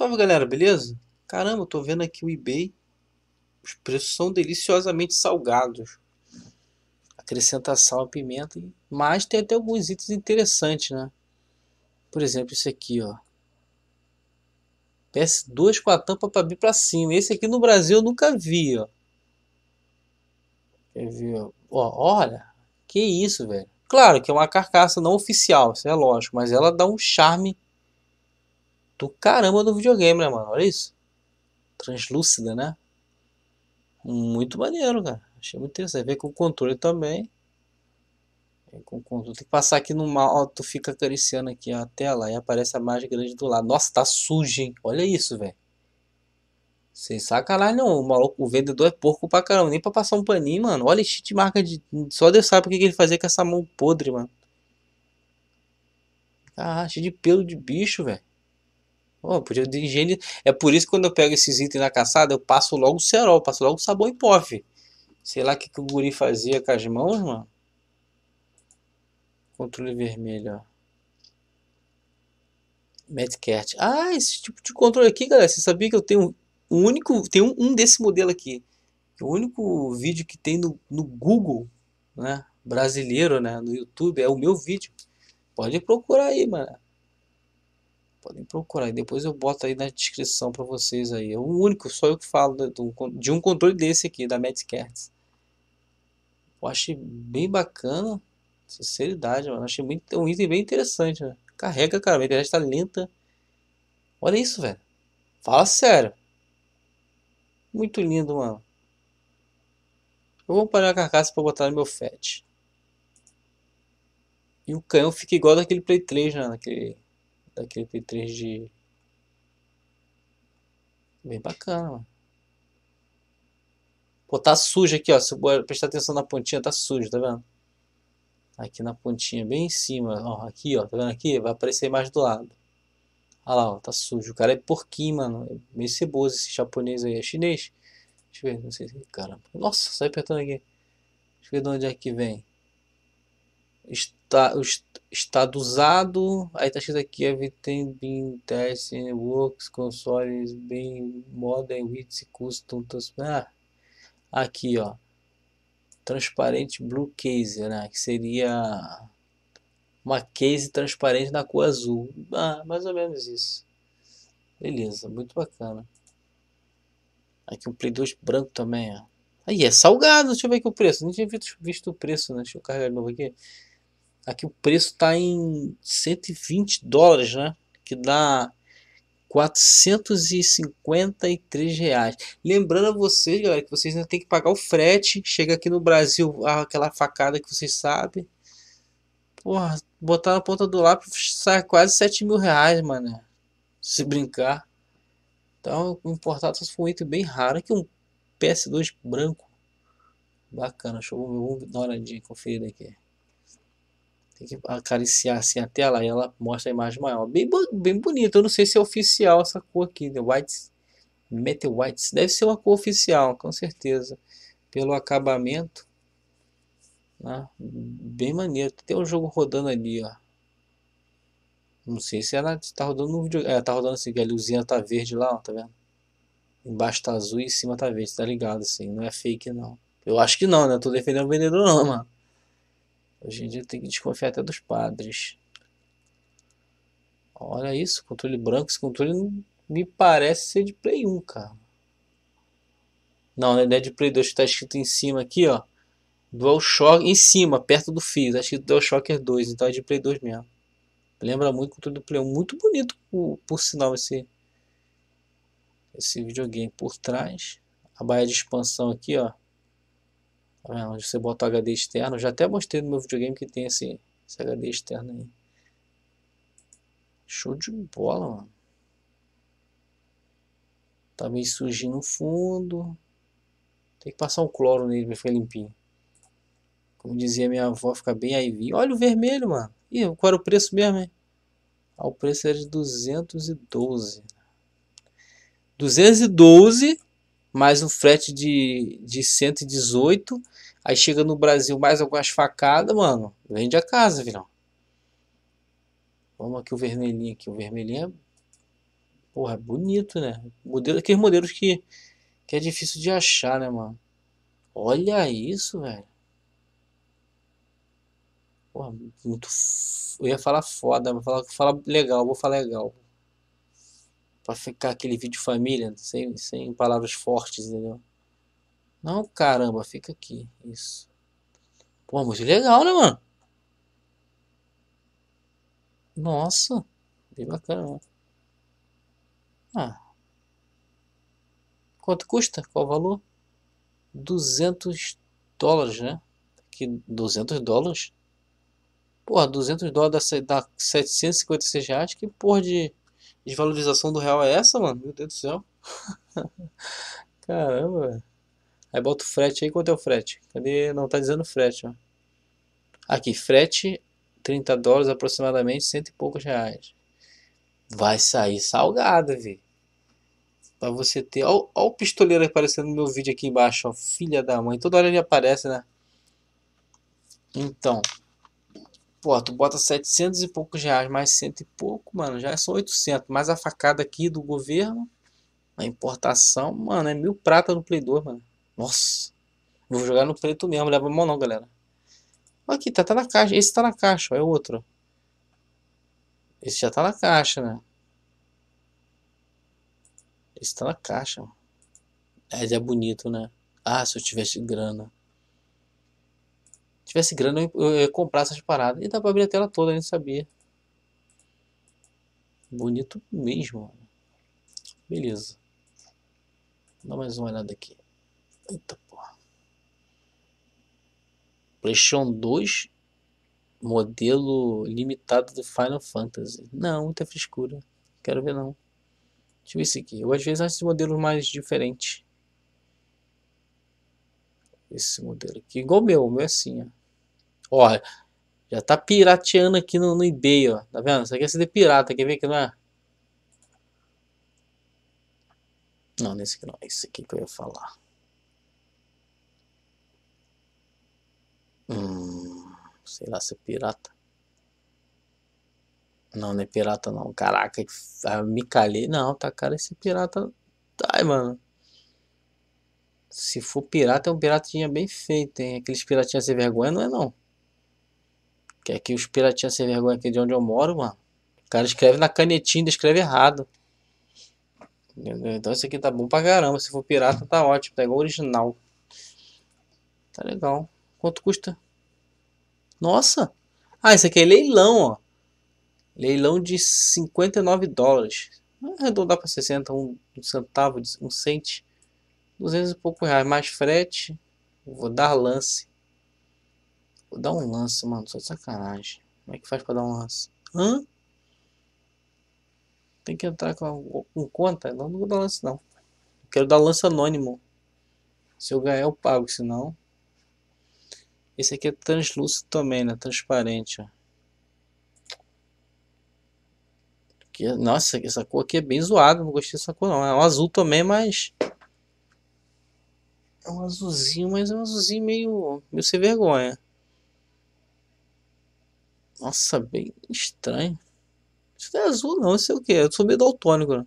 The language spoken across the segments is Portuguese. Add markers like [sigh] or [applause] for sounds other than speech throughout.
Salve galera, beleza? Caramba, tô vendo aqui o eBay. Os preços são deliciosamente salgados. Acrescenta sal e pimenta. Mas tem até alguns itens interessantes, né? Por exemplo, esse aqui, ó. PS2 com a tampa para vir para cima. Esse aqui no Brasil eu nunca vi, ó. Quer ver, ó. ó olha, que isso, velho. Claro que é uma carcaça não oficial, isso é lógico, mas ela dá um charme do caramba do videogame, né, mano? Olha isso. Translúcida, né? Muito maneiro, cara. Achei muito interessante. Vem com o controle também. Vem com o controle. Tem que passar aqui no mal. tu fica acariciando aqui a tela e aparece a mais grande do lado. Nossa, tá sujo, hein? Olha isso, velho. Sem sacanagem não, o maluco, o vendedor é porco pra caramba, nem pra passar um paninho, mano. Olha esse de marca de. Só Deus sabe o que ele fazia com essa mão podre, mano. cheio de pelo de bicho, velho. Oh, podia de higiene. É por isso que quando eu pego esses itens na caçada, eu passo logo o cerol, passo logo o sabão em pó, Sei lá o que, que o guri fazia com as mãos, mano. Controle vermelho, ó. Medcat. Ah, esse tipo de controle aqui, galera. Você sabia que eu tenho um único. Tem um, um, desse modelo aqui. O único vídeo que tem no, no Google, né? Brasileiro, né? No YouTube, é o meu vídeo. Pode procurar aí, mano. Podem procurar e depois eu boto aí na descrição para vocês aí. É o único, só eu que falo né, de um controle desse aqui, da Medskertz. Eu achei bem bacana, sinceridade, mano. Achei muito um item bem interessante, né? Carrega, cara, a internet tá lenta. Olha isso, velho. Fala sério. Muito lindo, mano. Eu vou parar a carcaça para botar no meu FAT. E o canhão fica igual daquele Play 3, né? Naquele daquele P3 de... Bem bacana, mano. Pô, tá sujo aqui, ó. Se eu prestar atenção na pontinha, tá sujo, tá vendo? Aqui na pontinha, bem em cima, ó. Aqui, ó. Tá vendo aqui? Vai aparecer mais do lado. Olha lá, ó. Tá sujo. O cara é porquinho, mano. É meio ceboso esse japonês aí. É chinês? Deixa eu ver, não sei se... Caramba. Nossa, sai apertando aqui. Deixa eu ver de onde é que vem. Tá, está, estado usado. Aí tá escrito aqui everything being tested works consoles bem modern with custom. Ah, aqui ó, transparente blue case, né? Que seria uma case transparente na cor azul. Ah, mais ou menos isso. Beleza, muito bacana. Aqui um Play 2 branco também, ó. Aí é salgado, deixa eu ver aqui o preço. Não tinha visto, visto o preço, né? Deixa eu carregar de novo aqui. Aqui o preço está em 120 dólares, né? Que dá 453 reais. Lembrando a vocês, galera, que vocês ainda tem que pagar o frete. Chega aqui no Brasil, ah, aquela facada que vocês sabem. Porra, botar na ponta do lápis sai quase 7 mil reais, mano. Se brincar. Então, importar só foi um item bem raro. Aqui um PS2 branco. Bacana, show. Vamos dar uma olhadinha, conferir aqui. Tem que acariciar assim a tela e ela mostra a imagem maior. Bem, bem bonito. Eu não sei se é oficial essa cor aqui. The né? White Metal White Deve ser uma cor oficial, com certeza. Pelo acabamento. Né? Bem maneiro. Tem um jogo rodando ali, ó. Não sei se ela está rodando no vídeo. É, tá rodando assim, que a luzinha tá verde lá, ó, tá vendo? Embaixo tá azul e em cima tá verde, tá ligado assim. Não é fake, não. Eu acho que não, né? Tô defendendo o vendedor, não, mano. Hoje em dia tem que desconfiar até dos padres. Olha isso, controle branco. Esse controle não me parece ser de Play 1, cara. Não, ele né, é de Play 2 que tá escrito em cima aqui, ó. DualShock em cima, perto do fio. Tá escrito DualShocker 2, então é de Play 2 mesmo. Lembra muito o controle do Play 1. Muito bonito, por, por sinal, esse, esse videogame por trás. A baia de expansão aqui, ó. Você bota o HD externo. Já até mostrei no meu videogame que tem assim, esse, esse HD externo aí. Show de bola, mano. Tá meio sujinho no fundo. Tem que passar um cloro nele pra ficar limpinho. Como dizia minha avó, fica bem aí. Vi. Olha o vermelho, mano. Ih, qual era o preço mesmo, hein? Ah, o preço era de 212. 212 mais um frete de, de 118. Aí chega no Brasil mais algumas facadas, mano. Vende a casa, virão. Vamos aqui o vermelhinho aqui. O vermelhinho é... Porra, é bonito, né? Modelo, aqueles modelos que, que é difícil de achar, né, mano? Olha isso, velho. Porra, muito... Eu ia falar foda, vou falar, falar legal, vou falar legal para ficar aquele vídeo família, sem, sem palavras fortes, entendeu? Não, caramba, fica aqui. Isso. Pô, muito legal, né, mano? Nossa, bem bacana, né? Ah. Quanto custa? Qual o valor? 200 dólares, né? Que 200 dólares? Porra, 200 dólares dá, dá 756 reais. Que porra de desvalorização do real é essa, mano? Meu Deus do céu. [laughs] Caramba, velho. Aí bota o frete aí, quanto é o frete? Cadê? Não tá dizendo frete, ó. Aqui, frete 30 dólares aproximadamente, cento e poucos reais. Vai sair salgado, vi. Pra você ter. Ó, ó, o pistoleiro aparecendo no meu vídeo aqui embaixo, ó. Filha da mãe. Toda hora ele aparece, né? Então, Pô, tu bota 700 e poucos reais, mais cento e pouco, mano, já são 800. Mais a facada aqui do governo, a importação, mano, é mil prata no Play 2, mano. Nossa, vou jogar no preto mesmo, leva mão não, galera. Aqui, tá, tá na caixa, esse tá na caixa, ó, é outro. Esse já tá na caixa, né? Esse tá na caixa, É, É, é bonito, né? Ah, se eu tivesse grana tivesse grana, eu ia comprar essas paradas. E dá pra abrir a tela toda, a nem sabia. Bonito mesmo. Beleza. dar mais uma olhada aqui. Eita porra. PlayStation 2 modelo limitado do Final Fantasy. Não, muita frescura. Quero ver não. Deixa eu ver esse aqui. Eu às vezes acho esses modelos mais diferente Esse modelo aqui. Igual o meu, o meu é assim, ó. Ó, já tá pirateando aqui no, no eBay, ó. Tá vendo? Isso aqui é CD pirata, quer ver que não é? Não, nesse aqui não. É esse aqui que eu ia falar. Hum, sei lá se é pirata. Não, não é pirata não. Caraca, ah, me calei. Não, tá cara esse pirata. Ai, mano. Se for pirata, é um piratinha bem feito, hein? Aqueles piratinhas sem vergonha não é não. Que aqui os piratinhas sem vergonha aqui de onde eu moro, mano. O cara escreve na canetinha, ainda escreve errado. Então isso aqui tá bom pra caramba. Se for pirata, tá ótimo. pega tá o original. Tá legal. Quanto custa? Nossa! Ah, isso aqui é leilão, ó. Leilão de 59 dólares. Vamos arredondar é para 60, um, um centavo, um cente. 200 e pouco reais. Mais frete. Vou dar lance. Dá um lance, mano. Só de sacanagem. Como é que faz pra dar um lance? Hã? Tem que entrar com, com conta? Não, não vou dar lance, não. Quero dar lance anônimo. Se eu ganhar, eu pago. Se não... Esse aqui é translúcido também, né? Transparente, ó. Que, é, nossa, essa cor aqui é bem zoada. Não gostei dessa cor, não. É um azul também, mas... É um azulzinho, mas é um azulzinho meio, meio sem vergonha. Nossa, bem estranho. Isso não é azul, não. Isso é o que? Eu sou meio daltônico, né?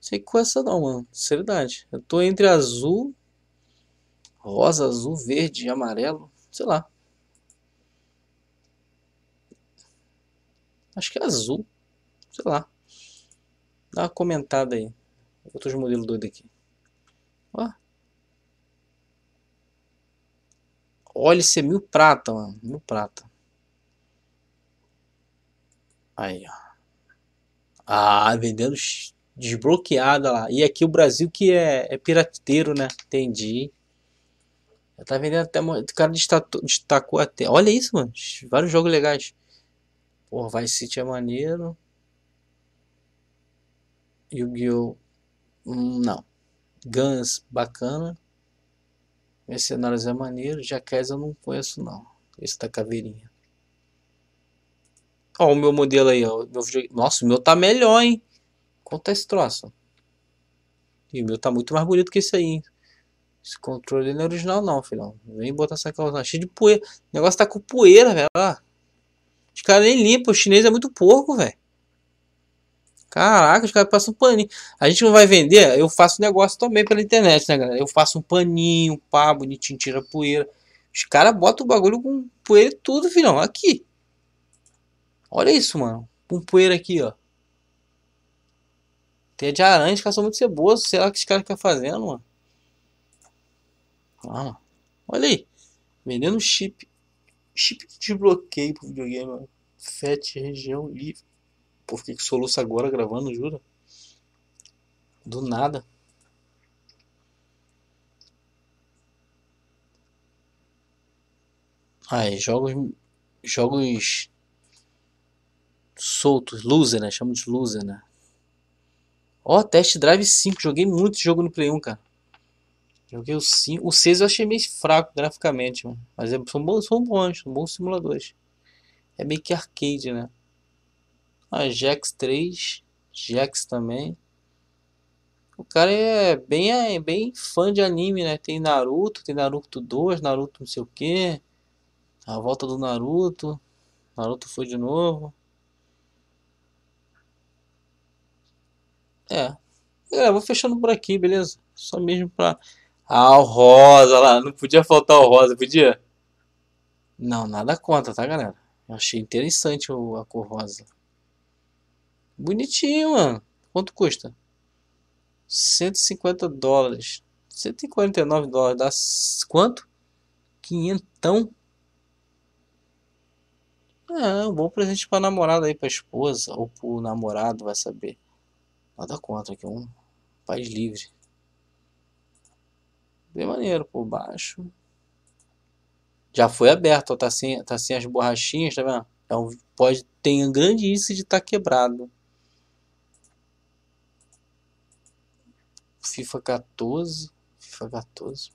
Sei é essa, não, mano. Seriedade. Eu tô entre azul, rosa, azul, verde, amarelo. Sei lá. Acho que é azul. Sei lá. Dá uma comentada aí. Outros modelos doidos aqui. Ó. Olha, isso é mil prata, mano. Mil prata. Aí, ó. Ah, vendendo desbloqueada lá. E aqui o Brasil que é, é pirateiro, né? Entendi. Já tá vendendo até. O cara destacou, até. Olha isso, mano. Vários jogos legais. Porra, vai City é maneiro. Yu-Gi-Oh! Hum, não. Guns, bacana. Mercenários é maneiro. Jaquez eu não conheço, não. Esse da caveirinha. Ó, o meu modelo aí, ó. Meu... Nossa, o meu tá melhor, hein? Conta é esse troço? E o meu tá muito mais bonito que esse aí, hein? Esse controle não é original não, filhão. Vem botar essa calça cheia de poeira. O negócio tá com poeira, velho. Os caras nem limpam. O chinês é muito porco, velho. Caraca, os caras passam um paninho. A gente não vai vender? Eu faço negócio também pela internet, né, galera? Eu faço um paninho, pá, bonitinho, tira poeira. Os caras botam o bagulho com poeira e tudo, filhão. Aqui. Olha isso, mano. Um poeira aqui, ó. Tem de aranha, de caçou muito ceboso. Sei lá o que esse cara estão tá fazendo, mano. Ah, mano. Olha aí. Vendendo chip. Chip de bloqueio pro videogame, mano. região livre. Por que que soluço agora gravando, jura? Do nada. Aí, jogos. Jogos soltos, loser, né? Chama de loser, né? Ó, oh, Test Drive 5, joguei muito jogo no Play 1, cara. Joguei o 5, o 6 eu achei meio fraco graficamente, mano. mas é, são bons, são bons, são bons simuladores. É meio que arcade, né? Ah, Jax 3, Jax também. O cara é bem, é bem fã de anime, né? Tem Naruto, tem Naruto 2, Naruto não sei o que. A volta do Naruto. Naruto foi de novo. É. É, vou fechando por aqui, beleza? Só mesmo pra. Ah, o rosa lá. Não podia faltar o rosa, podia? Não, nada contra, tá, galera? Eu achei interessante a cor rosa. Bonitinho, mano. Quanto custa? 150 dólares. 149 dólares. Dá quanto? Quinhentão? É, um bom presente pra namorada aí, pra esposa. Ou pro namorado, vai saber. Nada contra aqui, é um país livre. Bem maneiro, por baixo. Já foi aberto, ó, tá sem, tá sem as borrachinhas, tá vendo? É um, pode, tem um grande índice de estar tá quebrado. FIFA 14. FIFA 14.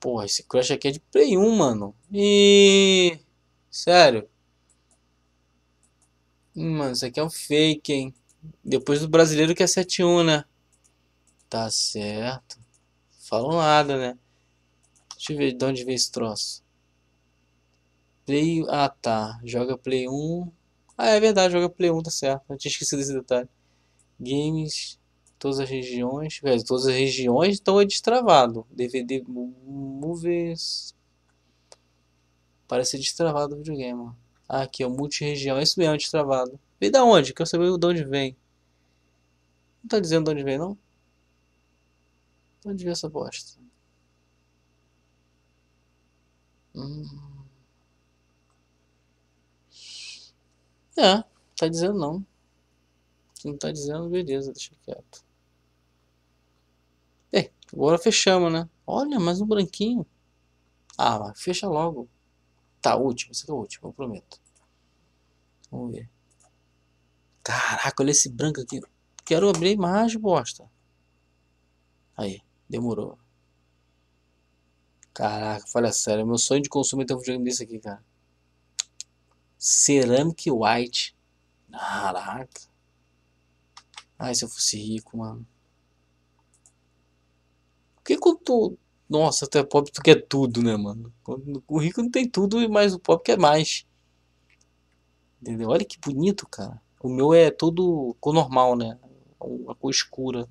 Porra, esse crush aqui é de Play 1, mano. E... Sério. Hum, mano, isso aqui é um fake, hein? Depois do brasileiro que é 7-1, né? Tá certo. Falo nada, né? Deixa eu ver de onde vem esse troço. Play. Ah, tá. Joga Play 1. Ah, é verdade, joga Play 1, tá certo. Eu tinha esquecido esse detalhe. Games. Todas as regiões. Velho, todas as regiões estão é destravado. DVD. Movies. Parece destravado o videogame, mano aqui é o multirregião. É isso mesmo, antitravado. Vem da onde? Quero saber de onde vem. Não tá dizendo de onde vem, não? De onde vem essa bosta? Hum. É, tá dizendo não. Se não tá dizendo, beleza, deixa quieto. É, agora fechamos, né? Olha, mais um branquinho. Ah, fecha logo. Tá, último, esse é o último, eu prometo. Vamos ver. Caraca, olha esse branco aqui. Quero abrir a imagem, bosta. Aí, demorou. Caraca, fala sério. Meu sonho de consumo é ter um videogame desse aqui, cara. Ceramic White. Caraca. Ai, se eu fosse rico, mano. Por que quando tu... Nossa, tu é pobre, tu quer tudo, né, mano? O rico não tem tudo, mas o pobre quer mais. Entendeu? Olha que bonito, cara. O meu é todo cor normal, né? A cor escura.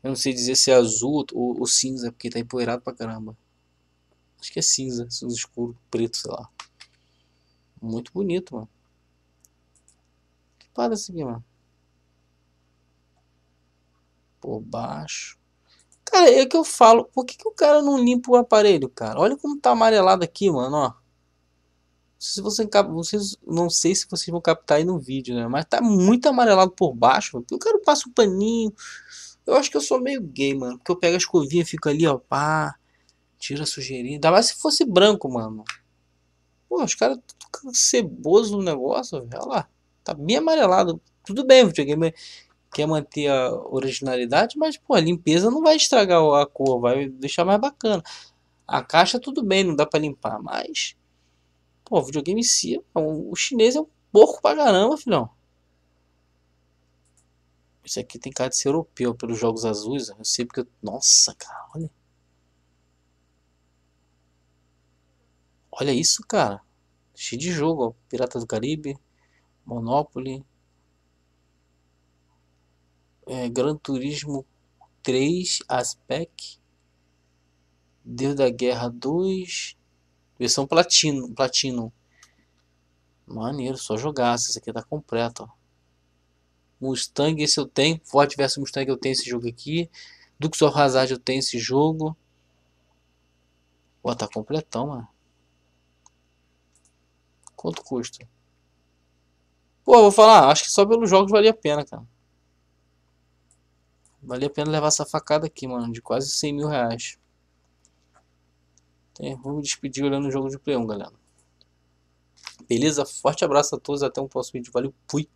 Eu não sei dizer se é azul ou, ou cinza, porque tá empoeirado pra caramba. Acho que é cinza, cinza escuro, preto, sei lá. Muito bonito, mano. Que parada isso é aqui, mano? Por baixo. Cara, é que eu falo. Por que, que o cara não limpa o aparelho, cara? Olha como tá amarelado aqui, mano, ó se você, vocês, não sei se vocês vão captar aí no vídeo, né? Mas tá muito amarelado por baixo. o Eu quero passar um paninho. Eu acho que eu sou meio gay, mano. Porque eu pego a escovinha, fico ali, ó, pá. Tira a sujeirinha. Ainda mais se fosse branco, mano. Pô, os caras tão ceboso no negócio, Olha lá. Tá bem amarelado. Tudo bem, videogame é, quer manter a originalidade, mas, pô, a limpeza não vai estragar a cor. Vai deixar mais bacana. A caixa, tudo bem, não dá pra limpar, mas Pô, videogame em si, é o chinês é um porco pra caramba, filhão. Isso aqui tem cara de ser europeu pelos jogos azuis. Eu sei porque. Eu... Nossa, cara, olha. Olha isso, cara. Cheio de jogo, ó. Pirata do Caribe, Monopoly, é, Gran Turismo 3, Aspect, Deus da Guerra 2, Versão Platino. platino Maneiro, só jogar. Esse aqui tá completo, Ó. Mustang, esse eu tenho. Ford vs Mustang eu tenho esse jogo aqui. Dukes of Hazard eu tenho esse jogo. Ó, tá completão, mano. Quanto custa? Pô, vou falar, acho que só pelos jogos valia a pena, cara. Valia a pena levar essa facada aqui, mano, de quase 100 mil reais. Então, despedir olhando o jogo de Play 1, galera. Beleza? Forte abraço a todos. Até um próximo vídeo. Valeu. Fui.